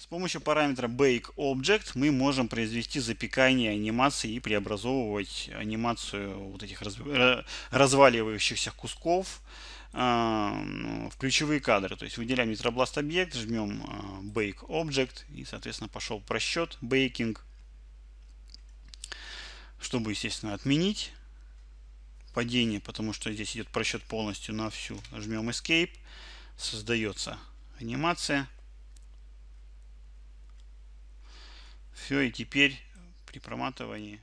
С помощью параметра BakeObject мы можем произвести запекание анимации и преобразовывать анимацию вот этих э, разваливающихся кусков э, ну, в ключевые кадры. То есть выделяем Nitroblast объект, жмем э, Bake Object и, соответственно, пошел просчет Baking, чтобы, естественно, отменить падение, потому что здесь идет просчет полностью на всю. Жмем Escape, создается анимация. Все, и теперь при проматывании